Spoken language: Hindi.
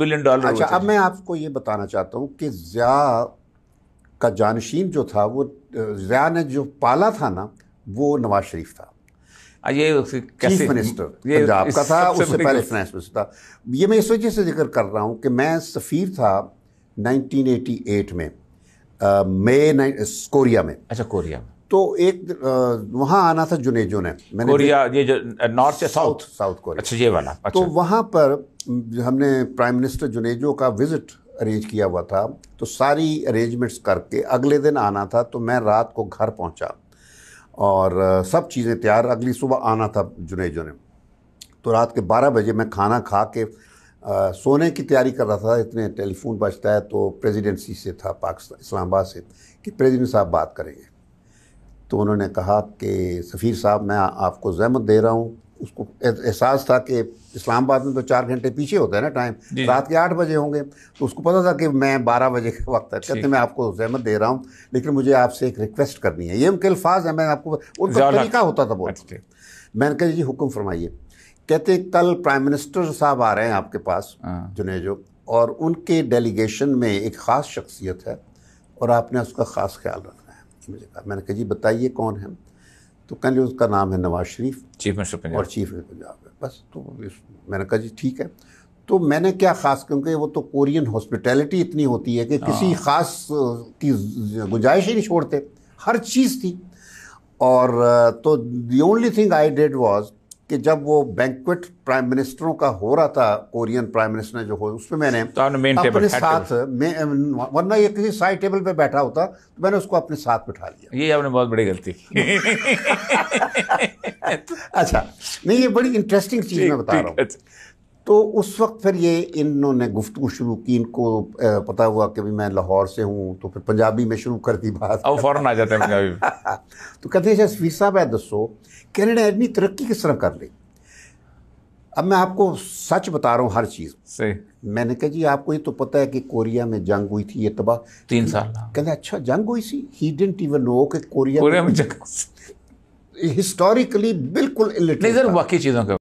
बिलियन डॉलर अच्छा अब मैं आपको ये बताना चाहता हूँ कि ज़िया का जानशीन जो था वो ज़िया ने जो पाला था ना वो नवाज शरीफ था ये चीफ मिनिस्टर ये पंजाब का था उससे पहले फाइनेंस मिनिस्टर था ये मैं इस वजह से जिक्र कर रहा हूँ कि मैं सफ़ीर था 1988 में मई कोरिया में अच्छा कोरिया में तो एक वहाँ आना था जुनेजो ने मैंने कोरिया ये जो नॉर्थ या साउथ साउथ कोरिया अच्छा ये वाला तो अच्छा। तो वहाँ पर हमने प्राइम मिनिस्टर जुनेजो का विजिट अरेंज किया हुआ था तो सारी अरेंजमेंट्स करके अगले दिन आना था तो मैं रात को घर पहुँचा और सब चीज़ें तैयार अगली सुबह आना था जुनेजो ने तो रात के बारह बजे मैं खाना खा के आ, सोने की तैयारी कर रहा था इतने टेलीफोन बजता है तो प्रेसिडेंसी से था पाकिस्तान इस्लामाबाद से कि प्रेसिडेंट साहब बात करेंगे तो उन्होंने कहा कि सफ़ीर साहब मैं आपको जहमत दे रहा हूँ उसको एहसास था कि इस्लामाबाद में तो चार घंटे पीछे होता है ना टाइम रात के आठ बजे होंगे तो उसको पता था कि मैं बारह बजे के वक्त है कहते मैं आपको जहमत दे रहा हूँ लेकिन मुझे आपसे एक रिक्वेस्ट करनी है ये उनके अल्फाज हैं मैं आपको उनका तरीका अच्छा। होता था बहुत अच्छा। मैंने कहा जी हुक्म फरमाइए कहते कल प्राइम मिनिस्टर साहब आ रहे हैं आपके पास हाँ। जुनेजो और उनके डेलीगेशन में एक ख़ास शख्सियत है और आपने उसका ख़ास ख्याल रखा मुझे कहा मैंने कहा जी बताइए कौन है तो कहने उसका नाम है नवाज शरीफ चीफ मिनिस्टर पंजाब और चीफ पंजाब है बस तो मैंने कहा जी ठीक है तो मैंने क्या ख़ास क्योंकि वो तो कोरियन हॉस्पिटैलिटी इतनी होती है कि किसी हाँ। ख़ास की गुंजाइश ही नहीं छोड़ते हर चीज़ थी और तो the only thing I did was कि जब वो बैंकुट प्राइम मिनिस्टरों का हो रहा था कोरियन प्राइम मिनिस्टर ने जो हो उसमें मैंने तो अपने साथ में वरना ये किसी साइड टेबल पे बैठा होता तो मैंने उसको अपने साथ बिठा लिया ये आपने बहुत बड़ी गलती की अच्छा नहीं ये बड़ी इंटरेस्टिंग चीज़ मैं बता रहा हूँ तो उस वक्त फिर ये इन्होंने गुफ्तु शुरू की इनको पता हुआ कि मैं लाहौर से हूँ तो फिर पंजाबी में शुरू कर दी बात अब फौरन आ जाते हैं पंजाबी तो कहते हैं सफी अच्छा, साहब है दसो कैनेडा इतनी तरक्की किस तरह कर ली अब मैं आपको सच बता रहा हूँ हर चीज़ से मैंने कहा जी आपको ये तो पता है कि कोरिया में जंग हुई थी ये तबाह तीन साल कहते अच्छा जंग हुई सी ही डेंट इवन नो कि कोरिया, कोरिया में, जंग हिस्टोरिकली बिल्कुल नहीं सर बाकी चीज़ों का